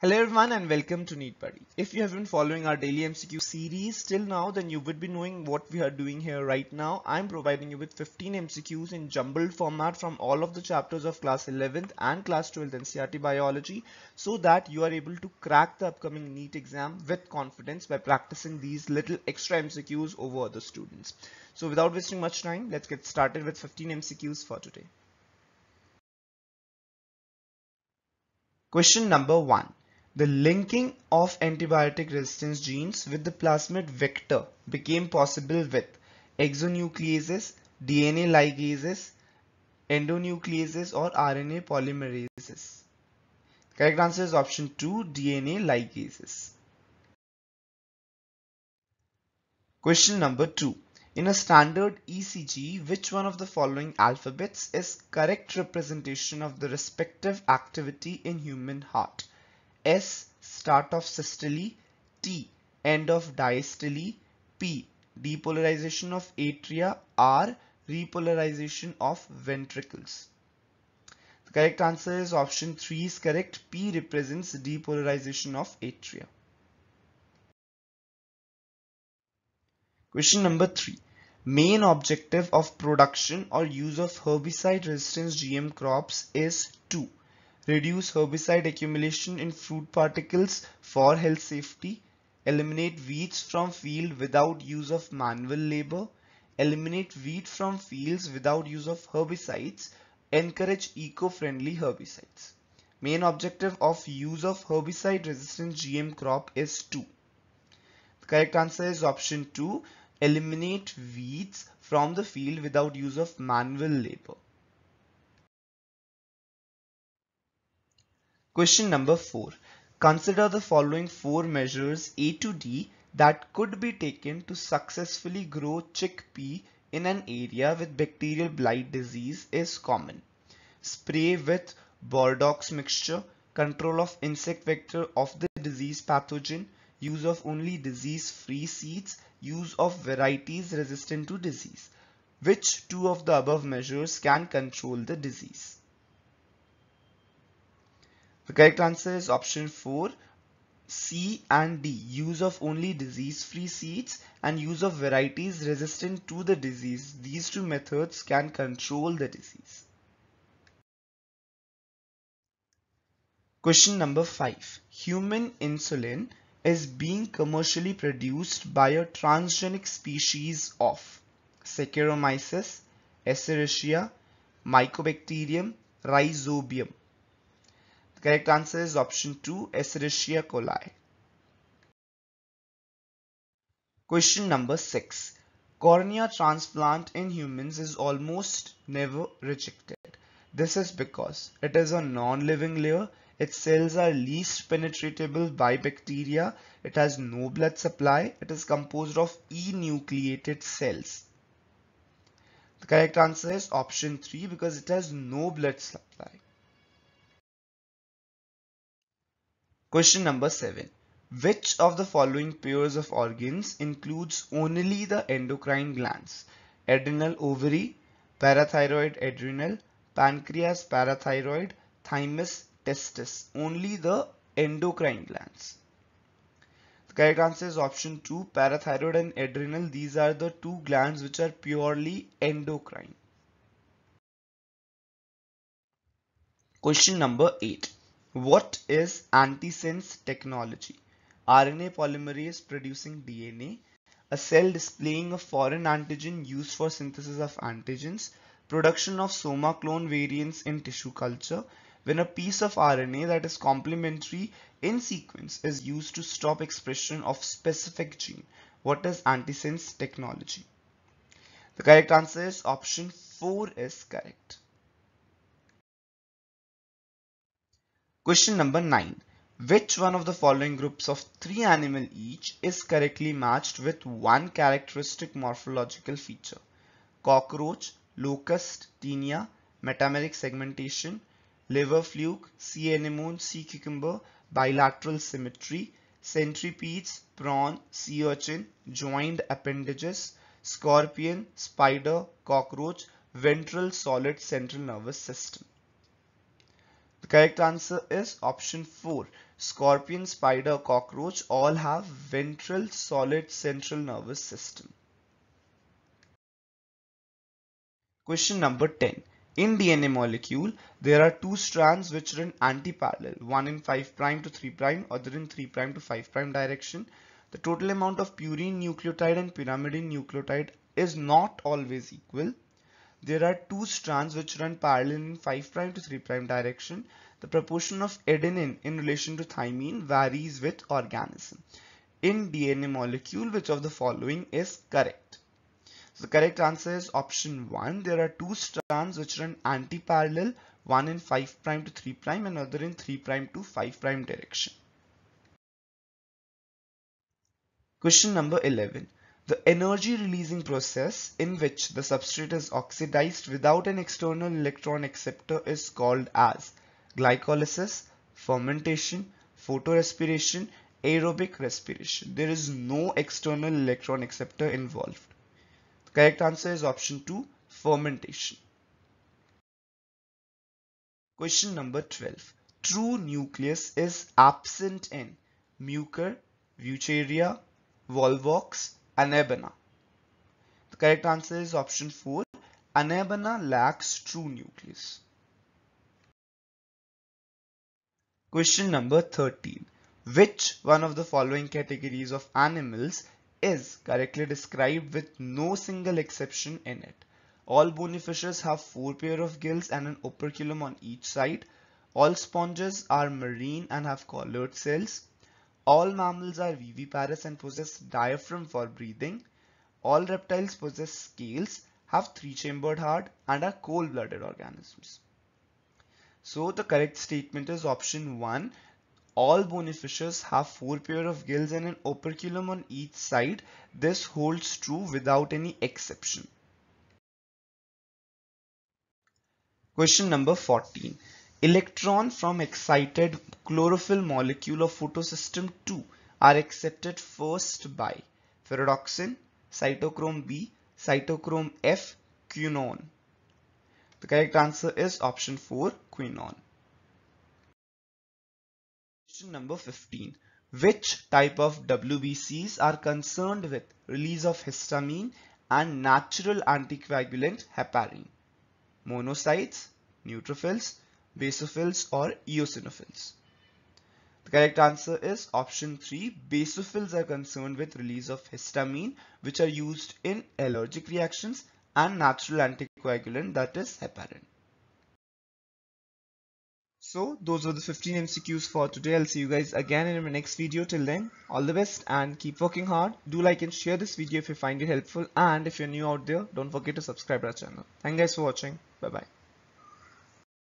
Hello everyone and welcome to Neat Buddy. If you have been following our daily MCQ series till now then you would be knowing what we are doing here right now. I'm providing you with 15 MCQs in jumbled format from all of the chapters of class 11th and class 12th NCRT biology so that you are able to crack the upcoming NEET exam with confidence by practicing these little extra MCQs over other students. So without wasting much time let's get started with 15 MCQs for today. Question number 1. The linking of antibiotic resistance genes with the plasmid vector became possible with exonucleases, DNA ligases, endonucleases or RNA polymerases. Correct answer is option 2 DNA ligases. Question number 2. In a standard ECG, which one of the following alphabets is correct representation of the respective activity in human heart? S start of systole, T end of diastole, P depolarization of atria, R repolarization of ventricles. The correct answer is option 3 is correct. P represents depolarization of atria. Question number 3. Main objective of production or use of herbicide resistant GM crops is to reduce herbicide accumulation in fruit particles for health safety, eliminate weeds from field without use of manual labor, eliminate weed from fields without use of herbicides, encourage eco-friendly herbicides. Main objective of use of herbicide resistant GM crop is 2. The correct answer is option 2, eliminate weeds from the field without use of manual labor. Question number 4. Consider the following four measures A to D that could be taken to successfully grow chickpea in an area with bacterial blight disease is common. Spray with Bordox mixture, control of insect vector of the disease pathogen, use of only disease-free seeds, use of varieties resistant to disease. Which two of the above measures can control the disease? The correct answer is option 4 C and D use of only disease free seeds and use of varieties resistant to the disease. These two methods can control the disease. Question number 5. Human insulin is being commercially produced by a transgenic species of Saccharomyces, Escherichia, Mycobacterium, Rhizobium. The correct answer is option 2, Escherichia coli. Question number 6. Cornea transplant in humans is almost never rejected. This is because it is a non-living layer, its cells are least penetratable by bacteria, it has no blood supply, it is composed of enucleated cells. The correct answer is option 3 because it has no blood supply. Question number 7. Which of the following pairs of organs includes only the endocrine glands? Adrenal ovary, parathyroid adrenal, pancreas parathyroid, thymus testis. Only the endocrine glands. The correct answer is option 2. Parathyroid and adrenal. These are the two glands which are purely endocrine. Question number 8. What is antisense technology? RNA polymerase producing DNA, a cell displaying a foreign antigen used for synthesis of antigens, production of soma clone variants in tissue culture, when a piece of RNA that is complementary in sequence is used to stop expression of specific gene. What is antisense technology? The correct answer is option 4 is correct. Question number 9. Which one of the following groups of three animal each is correctly matched with one characteristic morphological feature? Cockroach, locust, tinea, metameric segmentation, liver fluke, sea anemone, sea cucumber, bilateral symmetry, centripedes, prawn, sea urchin, joined appendages, scorpion, spider, cockroach, ventral solid central nervous system correct answer is option 4. Scorpion, spider, cockroach all have ventral solid central nervous system. Question number 10. In DNA molecule, there are two strands which run anti-parallel, one in 5' to 3', other in 3' to 5' direction. The total amount of purine nucleotide and pyrimidine nucleotide is not always equal. There are two strands which run parallel in 5' to 3' direction. The proportion of adenine in relation to thymine varies with organism. In DNA molecule, which of the following is correct? So the correct answer is option 1. There are two strands which run anti-parallel, one in 5' to 3' and other in 3' to 5' direction. Question number 11. The energy releasing process in which the substrate is oxidized without an external electron acceptor is called as glycolysis, fermentation, photorespiration, aerobic respiration. There is no external electron acceptor involved. The correct answer is option 2, fermentation. Question number 12. True nucleus is absent in Mucer, Eucharia, Volvox, Anabana. The correct answer is option 4. Anabana lacks true nucleus. Question number 13. Which one of the following categories of animals is correctly described with no single exception in it? All bony fishes have four pair of gills and an operculum on each side. All sponges are marine and have colored cells. All mammals are viviparous and possess diaphragm for breathing. All reptiles possess scales, have three-chambered heart and are cold-blooded organisms. So the correct statement is option 1. All bony fishes have four pair of gills and an operculum on each side. This holds true without any exception. Question number 14. Electron from excited chlorophyll molecule of photosystem 2 are accepted first by ferredoxin, cytochrome B, cytochrome F, quinone. The correct answer is option 4, quinone. Question number 15. Which type of WBCs are concerned with release of histamine and natural anticoagulant heparin? Monocytes, neutrophils, basophils or eosinophils. The correct answer is option 3. Basophils are concerned with release of histamine which are used in allergic reactions and natural anticoagulant that is heparin. So those were the 15 MCQs for today. I'll see you guys again in my next video. Till then, all the best and keep working hard. Do like and share this video if you find it helpful and if you're new out there, don't forget to subscribe to our channel. Thank you guys for watching. Bye bye.